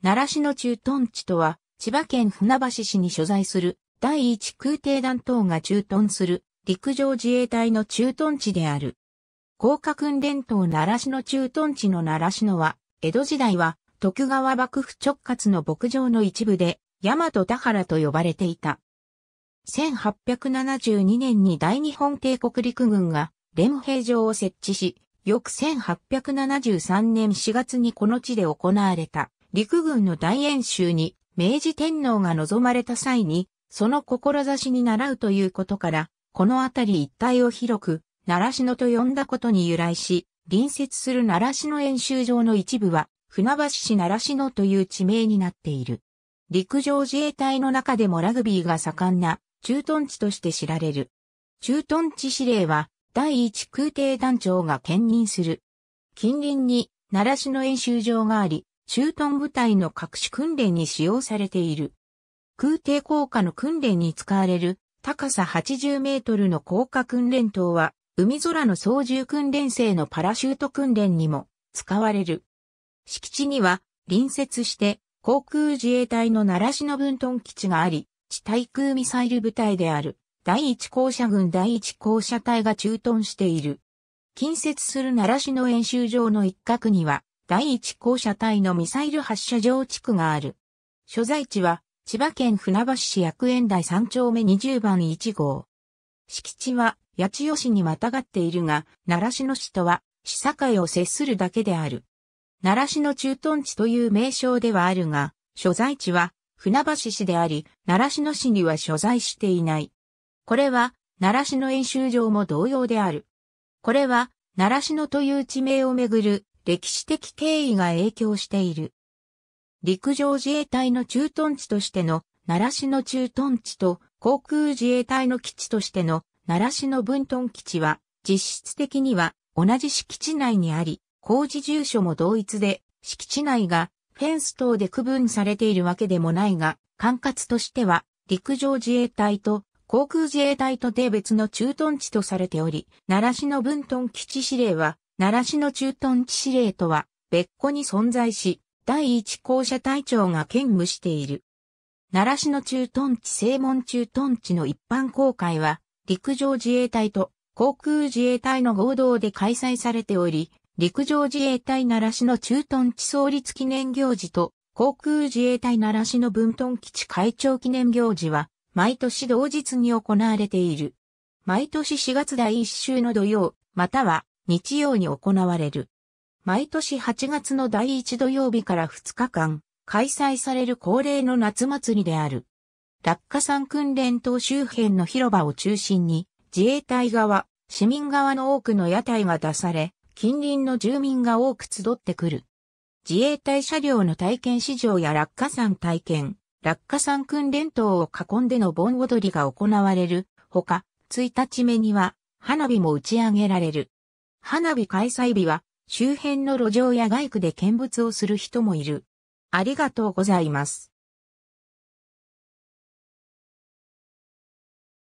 奈良市の駐屯地とは、千葉県船橋市に所在する第一空挺団等が駐屯する陸上自衛隊の駐屯地である。降下訓練等奈良市の駐屯地の奈良市のは、江戸時代は徳川幕府直轄の牧場の一部で、大和田原と呼ばれていた。1872年に大日本帝国陸軍が連兵場を設置し、翌1873年4月にこの地で行われた。陸軍の大演習に明治天皇が望まれた際に、その志に習うということから、この辺り一帯を広く、習志野と呼んだことに由来し、隣接する習志野演習場の一部は、船橋市習志野という地名になっている。陸上自衛隊の中でもラグビーが盛んな駐屯地として知られる。駐屯地司令は第一空挺団長が兼任する。近隣に習志野演習場があり、駐屯部隊の各種訓練に使用されている。空挺降下の訓練に使われる高さ80メートルの降下訓練塔は海空の操縦訓練生のパラシュート訓練にも使われる。敷地には隣接して航空自衛隊の奈良市の分屯基地があり、地対空ミサイル部隊である第一校舎軍第一校舎隊が駐屯している。近接する奈良市の演習場の一角には第一校舎隊のミサイル発射場地区がある。所在地は、千葉県船橋市薬園台3丁目20番1号。敷地は、八千代市にまたがっているが、奈良市の市とは、市境を接するだけである。奈良市の駐屯地という名称ではあるが、所在地は、船橋市であり、奈良市の市には所在していない。これは、奈良市の演習場も同様である。これは、奈良市のという地名をめぐる歴史的経緯が影響している。陸上自衛隊の駐屯地としての奈良市の駐屯地と航空自衛隊の基地としての奈良市の分屯基地は実質的には同じ敷地内にあり、工事住所も同一で敷地内がフェンス等で区分されているわけでもないが、管轄としては陸上自衛隊と航空自衛隊とで別の駐屯地とされており、奈良市の分屯基地指令は奈良市の駐屯地司令とは別個に存在し、第一校舎隊長が兼務している。奈良市の駐屯地正門駐屯地の一般公開は、陸上自衛隊と航空自衛隊の合同で開催されており、陸上自衛隊奈良市の駐屯地創立記念行事と航空自衛隊奈良市の分屯基地会長記念行事は、毎年同日に行われている。毎年4月第1週の土曜、または日曜に行われる。毎年8月の第1土曜日から2日間、開催される恒例の夏祭りである。落下山訓練等周辺の広場を中心に、自衛隊側、市民側の多くの屋台が出され、近隣の住民が多く集ってくる。自衛隊車両の体験史上や落下山体験、落下山訓練等を囲んでの盆踊りが行われるほか、1日目には花火も打ち上げられる。花火開催日は周辺の路上や外区で見物をする人もいる。ありがとうございます。